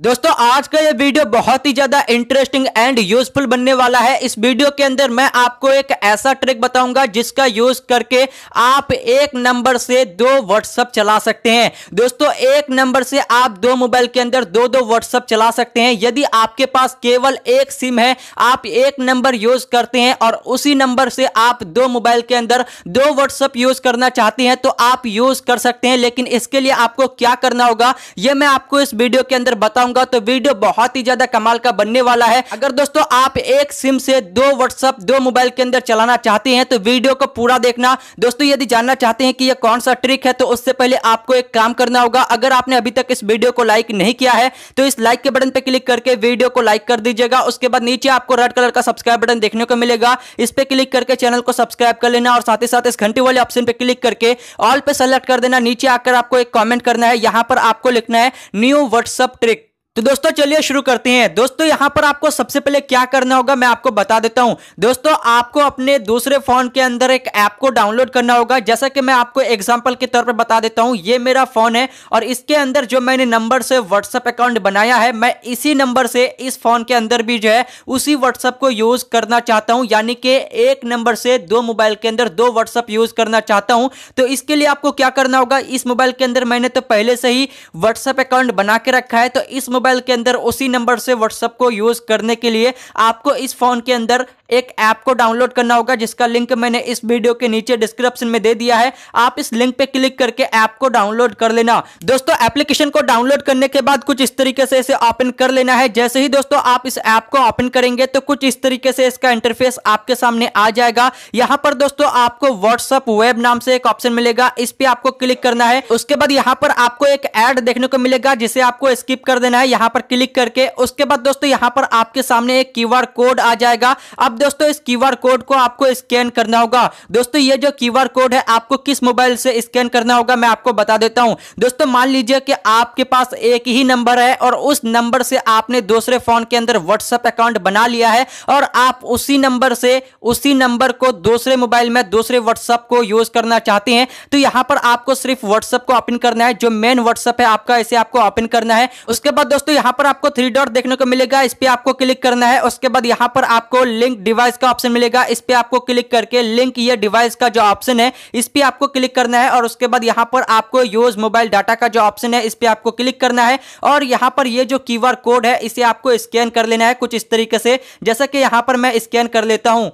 दोस्तों आज का ये वीडियो बहुत ही ज्यादा इंटरेस्टिंग एंड यूजफुल बनने वाला है इस वीडियो के अंदर मैं आपको एक ऐसा ट्रिक बताऊंगा जिसका यूज करके आप एक नंबर से दो व्हाट्सअप चला सकते हैं दोस्तों एक नंबर से आप दो मोबाइल के अंदर दो दो व्हाट्सअप चला सकते हैं यदि आपके पास केवल एक सिम है आप एक नंबर यूज करते हैं और उसी नंबर से आप दो मोबाइल के अंदर दो व्हाट्सअप यूज करना चाहते हैं तो आप यूज कर सकते हैं लेकिन इसके लिए आपको क्या करना होगा यह मैं आपको इस वीडियो के अंदर बताऊंगा बताऊंगा तो वीडियो बहुत ही ज्यादा कमाल का बनने वाला है अगर दोस्तों आप एक सिम से दो व्हाट्सअप दो मोबाइल के अंदर चलाना चाहते हैं तो वीडियो को पूरा देखना दोस्तों यदि जानना चाहते हैं कि यह कौन सा ट्रिक है तो उससे पहले आपको एक काम करना होगा अगर आपने अभी तक इस वीडियो को लाइक नहीं किया है तो इस लाइक के बटन पर क्लिक करके वीडियो को लाइक कर दीजिएगा उसके बाद नीचे आपको रेड कलर का सब्सक्राइब बटन देखने को मिलेगा इस पर क्लिक करके चैनल को सब्सक्राइब कर लेना और साथ ही साथ इस घंटे वाले ऑप्शन पर क्लिक करके ऑल पे सेलेक्ट कर देना नीचे आकर आपको एक कॉमेंट करना है यहां पर आपको लिखना है न्यू व्हाट्सअप ट्रिक तो दोस्तों चलिए शुरू करते हैं दोस्तों यहां पर आपको सबसे पहले क्या करना होगा मैं आपको बता देता हूं दोस्तों आपको अपने दूसरे फोन के अंदर एक ऐप को डाउनलोड करना होगा जैसा कि मैं आपको एग्जाम्पल के तौर पर बता देता हूं ये मेरा फोन है और इसके अंदर जो मैंने नंबर से व्हाट्सअप अकाउंट बनाया है मैं इसी नंबर से इस फोन के अंदर भी जो है उसी व्हाट्सअप को यूज करना चाहता हूँ यानी कि एक नंबर से दो मोबाइल के अंदर दो व्हाट्सअप यूज करना चाहता हूँ तो इसके लिए आपको क्या करना होगा इस मोबाइल के अंदर मैंने तो पहले से ही व्हाट्सअप अकाउंट बना के रखा है तो इस मोबाइल मोबाइल के अंदर उसी नंबर से व्हाट्सअप को यूज करने के लिए आपको इस फोन के अंदर एक ऐप को डाउनलोड करना होगा जिसका लिंक मैंने इस वीडियो के नीचे डिस्क्रिप्शन में दे दिया है आप इस लिंक पे क्लिक करके ऐप को डाउनलोड कर लेना दोस्तों एप्लीकेशन को डाउनलोड करने के बाद कुछ इस तरीके से इसे ओपन कर लेना है जैसे ही दोस्तों आप इस ऐप को ओपन करेंगे तो कुछ इस तरीके से इसका इंटरफेस आपके सामने आ जाएगा यहाँ पर दोस्तों आपको व्हाट्सअप वेब नाम से एक ऑप्शन मिलेगा इस पे आपको क्लिक करना है उसके बाद यहाँ पर आपको एक एड देखने को मिलेगा जिसे आपको स्किप कर देना है यहां पर क्लिक करके उसके बाद दोस्तों यहां पर आपके सामने एक क्यूआर कोड आ जाएगा अब दोस्तों इस क्यूआर कोड को आपको स्कैन करना होगा दोस्तों ये जो क्यूआर कोड है आपको किस मोबाइल से स्कैन करना होगा मैं आपको बता देता हूं दोस्तों मान लीजिए कि आपके पास एक ही नंबर है और उस नंबर से आपने दूसरे फोन के अंदर व्हाट्सएप अकाउंट बना लिया है और आप उसी नंबर से उसी नंबर को दूसरे मोबाइल में दूसरे व्हाट्सएप को यूज करना चाहते हैं तो यहां पर आपको सिर्फ व्हाट्सएप को ओपन करना है जो मेन व्हाट्सएप है आपका इसे आपको ओपन करना है उसके बाद दोस्तों यहाँ पर आपको थ्री डॉट देखने को मिलेगा इस पर आपको क्लिक करना है उसके बाद यहाँ पर आपको लिंक डिवाइस का ऑप्शन मिलेगा इस पर आपको क्लिक करके लिंक ये डिवाइस का जो ऑप्शन है इस पर आपको क्लिक करना है और उसके बाद यहाँ पर आपको यूज मोबाइल डाटा का जो ऑप्शन है इस पर आपको क्लिक करना है और यहाँ पर ये जो क्यू कोड है इसे आपको स्कैन कर लेना है कुछ इस तरीके से जैसा कि यहाँ पर मैं स्कैन कर लेता हूँ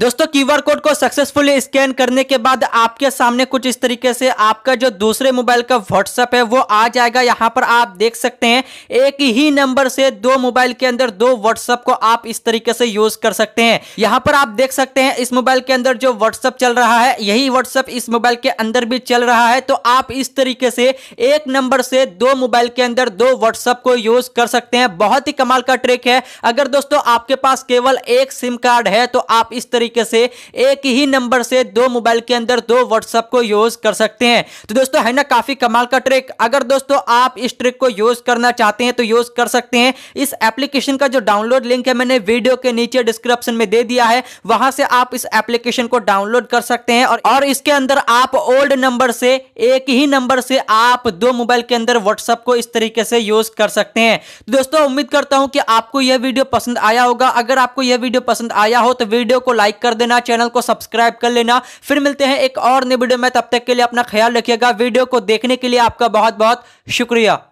दोस्तों क्यूआर कोड को सक्सेसफुली स्कैन करने के बाद आपके सामने कुछ इस तरीके से आपका जो दूसरे मोबाइल का व्हाट्सअप है वो आ जाएगा यहाँ पर आप देख सकते हैं एक ही नंबर से दो मोबाइल के अंदर दो व्हाट्सएप को आप इस तरीके से यूज कर सकते हैं यहाँ पर आप देख सकते हैं इस मोबाइल के अंदर जो व्हाट्सएप चल रहा है यही व्हाट्सएप इस मोबाइल के अंदर भी चल रहा है तो आप इस तरीके से एक नंबर से दो मोबाइल के अंदर दो व्हाट्सएप को यूज कर सकते हैं बहुत ही कमाल का ट्रिक है अगर दोस्तों आपके पास केवल एक सिम कार्ड है तो आप इस तरीके से एक ही नंबर से दो मोबाइल के अंदर दो व्हाट्सएप को यूज कर सकते हैं तो दोस्तों है ना काफी कमाल का ट्रिक अगर दोस्तों आप इस ट्रिक को यूज करना चाहते हैं तो यूज कर सकते हैं इस एप्लीकेशन का जो डाउनलोड लिंक है मैंने वीडियो के नीचे डिस्क्रिप्शन में दे दिया है वहां से आप इस एप्लीकेशन को डाउनलोड कर सकते हैं और, और इसके अंदर आप ओल्ड नंबर से एक ही नंबर से आप दो मोबाइल के अंदर व्हाट्सएप को इस तरीके से यूज कर सकते हैं तो दोस्तों उम्मीद करता हूं कि आपको यह वीडियो पसंद आया होगा अगर आपको यह वीडियो पसंद आया हो तो वीडियो को लाइक लाइक कर देना चैनल को सब्सक्राइब कर लेना फिर मिलते हैं एक और नई वीडियो में तब तक के लिए अपना ख्याल रखिएगा वीडियो को देखने के लिए आपका बहुत बहुत शुक्रिया